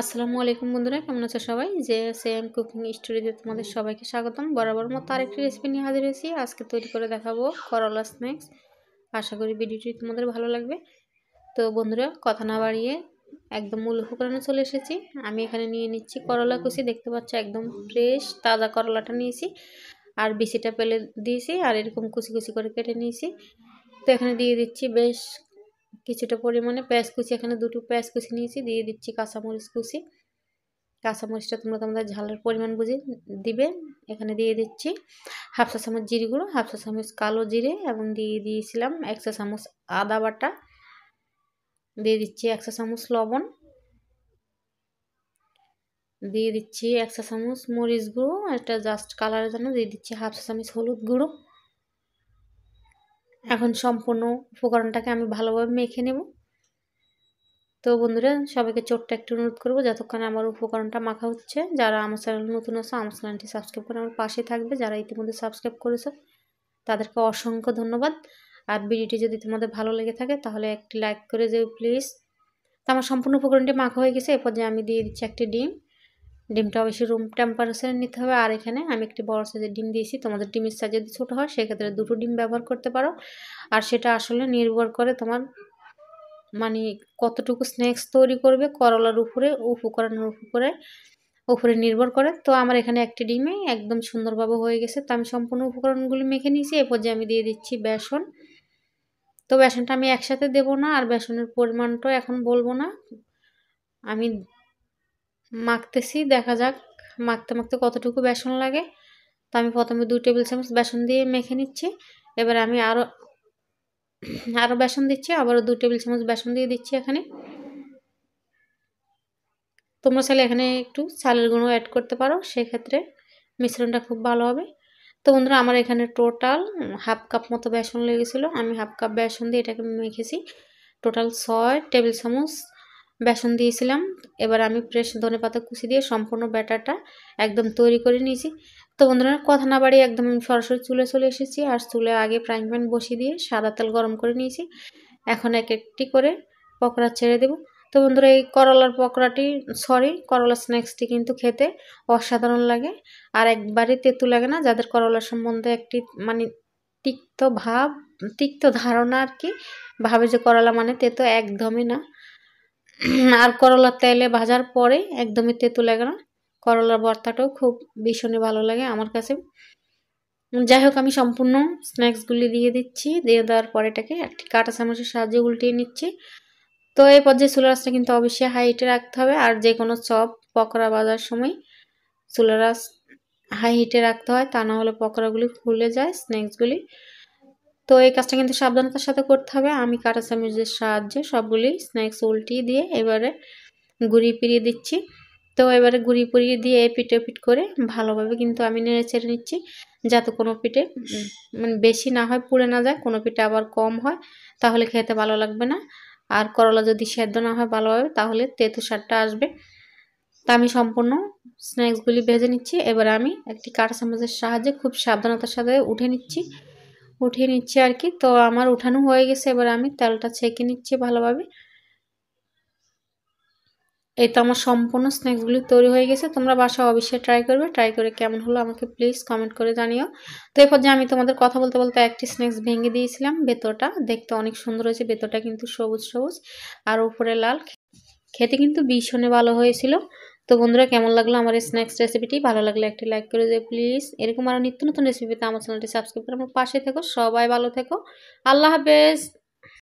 আসসালামু আলাইকুম বন্ধুরা কেমন আছো সবাই যে সেম কুকিং স্টোরিতে তোমাদের সবাইকে স্বাগতম বরাবর মতো আরেকটি রেসিপি নিয়ে হাজির হয়েছি আজকে তৈরি করে দেখাবো করলা স্ন্যাক্স আশা করি ভিডিওটি তোমাদের ভালো লাগবে তো বন্ধুরা কথা না বাড়িয়ে একদম মূল উপকরণে চলে এসেছি আমি এখানে নিয়ে নিচ্ছি করলা কুচি দেখতে পাচ্ছ একদম ফ্রেশ তাজা করলাটা নিয়েছি আর বিচিটা পেলে দিয়েছি আর এরকম কুচি কুচি করে কেটে নিয়েছি তো এখানে দিয়ে দিচ্ছি বেশ কিছুটা পরিমাণে পেঁয়াজ কুচি এখানে দুটো পেঁয়াজ কুচি নিয়েছি দিয়ে দিচ্ছি কাঁচামরিচ কুচি কাঁচামরিচটা তোমরা তোমাদের ঝালের পরিমাণ বুঝে দিবে এখানে দিয়ে দিচ্ছি হাফ চা চামচ জিরে গুঁড়ো হাফ চা চামচ কালো জিরে এবং দিয়ে দিয়েছিলাম এক চা চামচ আদা বাটা দিয়ে দিচ্ছি এক চা চামচ লবণ দিয়ে দিচ্ছি এক চা চামচ মরিচ গুঁড়ো একটা জাস্ট কালারের জন্য দিয়ে দিচ্ছি হাফ চা চামচ হলুদ গুঁড়ো এখন সম্পূর্ণ উপকরণটাকে আমি ভালোভাবে মেখে নেব তো বন্ধুরা সবাইকে চোটটা একটু অনুরোধ করবো যতক্ষণ আমার উপকরণটা মাখা হচ্ছে যারা আমার চ্যানেল নতুন আছে আমার চ্যানেলটি সাবস্ক্রাইব করে আমার পাশে থাকবে যারা ইতিমধ্যে সাবস্ক্রাইব করেছে তাদেরকে অসংখ্য ধন্যবাদ আর ভিডিওটি যদি তোমাদের ভালো লেগে থাকে তাহলে একটি লাইক করে যেও প্লিজ তো আমার সম্পূর্ণ উপকরণটি মাখা হয়ে গেছে এরপর যে আমি দিয়ে দিচ্ছি একটি ডিম ডিমটা অবশ্যই রুম টেম্পারেচারে নিতে হবে আর এখানে আমি একটি বড় সাইজের ডিম দিয়েছি তোমাদের ডিমের সাইজ যদি ছোটো হয় সেক্ষেত্রে দুটো ডিম ব্যবহার করতে পারো আর সেটা আসলে নির্ভর করে তোমার মানে কতটুকু স্ন্যাক্স তৈরি করবে করলার উপরে উপকরণের উপরে উপরে নির্ভর করে তো আমার এখানে একটি ডিমে একদম সুন্দরভাবে হয়ে গেছে তো আমি সম্পূর্ণ উপকরণগুলি মেখে নিয়েছি এ পর্যায়ে আমি দিয়ে দিচ্ছি বেসন তো বেসনটা আমি একসাথে দেব না আর বেসনের পরিমাণটাও এখন বলবো না আমি মাখতেছি দেখা যাক মাখতে মাখতে কতটুকু বেসন লাগে তো আমি প্রথমে দু টেবিল চামচ বেসন দিয়ে মেখে নিচ্ছি এবার আমি আরও আরও বেসন দিচ্ছি আবারও দু টেবিল চামচ বেসন দিয়ে দিচ্ছি এখানে তোমরা চাইলে এখানে একটু চালের গুঁড়ো অ্যাড করতে পারো সেক্ষেত্রে মিশ্রণটা খুব ভালো হবে তো বন্ধুরা আমার এখানে টোটাল হাফ কাপ মতো বেসন লেগেছিলো আমি হাফ কাপ বেসন দিয়ে এটাকে মেখেছি টোটাল ছয় টেবিল চামচ বেসন দিয়েছিলাম এবার আমি ফ্রেশ ধনে পাতা কুচি দিয়ে সম্পূর্ণ ব্যাটারটা একদম তৈরি করে নিয়েছি তো বন্ধুরা কথা না বাড়িয়ে একদম সরাসরি চুলে চলে এসেছি আর চুলে আগে ফ্রাইং প্যান বসিয়ে দিয়ে সাদা তেল গরম করে নিয়েছি এখন এক একটি করে পকোড়া ছেড়ে দেবো তো বন্ধুরা এই করলার পকোড়াটি সরি করলা স্ন্যাক্সটি কিন্তু খেতে অসাধারণ লাগে আর একবারে তেঁতু লাগে না যাদের করলা সম্বন্ধে একটি মানে তিক্ত ভাব তিক্ত ধারণা আর কি ভাবে যে করলা মানে তেতো একদমই না আর করলার তেলে ভাজার পরে একদমই লাগে না করলার ভর্তাটাও খুব ভীষণই ভালো লাগে আমার কাছে যাই হোক আমি সম্পূর্ণ স্ন্যাক্সগুলি দিয়ে দিচ্ছি দিয়ে দেওয়ার পরে এটাকে একটি কাঁটা চামচের সাহায্যে উল্টিয়ে নিচ্ছি তো এই পর্যায়ে চুলা রাসটা কিন্তু অবশ্যই হাইটে রাখতে হবে আর যে কোনো চপ পকোড়া বাজার সময় চুলা রাস হাই হিটে রাখতে হয় তা না হলে পকোড়াগুলি খুলে যায় স্ন্যাক্সগুলি তো এই কাজটা কিন্তু সাবধানতার সাথে করতে হবে আমি কাটা চামচের সাহায্যে সবগুলি স্ন্যাক্স উল্টিয়ে দিয়ে এবারে গুঁড়ি পিড়িয়ে দিচ্ছি তো এবারে গুঁড়ি পুড়িয়ে দিয়ে পিঠে পিঠ করে ভালোভাবে কিন্তু আমি নেড়ে ছেড়ে নিচ্ছি যাতে কোনো পিঠে মানে বেশি না হয় পুড়ে না যায় কোনো পিঠে আবার কম হয় তাহলে খেতে ভালো লাগবে না আর করলা যদি সেদ্ধ না হয় ভালোভাবে তাহলে তেঁতু সারটা আসবে তা আমি সম্পূর্ণ স্ন্যাক্সগুলি ভেজে নিচ্ছি এবার আমি একটি কাটা চামচের সাহায্যে খুব সাবধানতার সাথে উঠে নিচ্ছি উঠিয়ে নিচ্ছি আর কি তো আমার উঠানো হয়ে গেছে এবার আমি তেলটা ছেঁকে নিচ্ছি ভালোভাবে এই তো আমার সম্পূর্ণ স্ন্যাক্সগুলি তৈরি হয়ে গেছে তোমরা বাসা অবশ্যই ট্রাই করবে ট্রাই করে কেমন হলো আমাকে প্লিজ কমেন্ট করে জানিও তো এরপর যে আমি তোমাদের কথা বলতে বলতে একটি স্ন্যাক্স ভেঙে দিয়েছিলাম ভেতরটা দেখতে অনেক সুন্দর হয়েছে ভেতরটা কিন্তু সবুজ সবুজ আর উপরে লাল খেতে কিন্তু ভীষণে ভালো হয়েছিল তো বন্ধুরা কেমন লাগলো আমার এই স্ন্যাক্স রেসিপিটি ভালো লাগলে একটি লাইক করে দেবে প্লিজ এরকম আরও নিত্য নতুন রেসিপিতে আমার চ্যানেলটি সাবস্ক্রাইব করে আমার পাশে থেকো সবাই ভালো থেকো আল্লাহ হাফেজ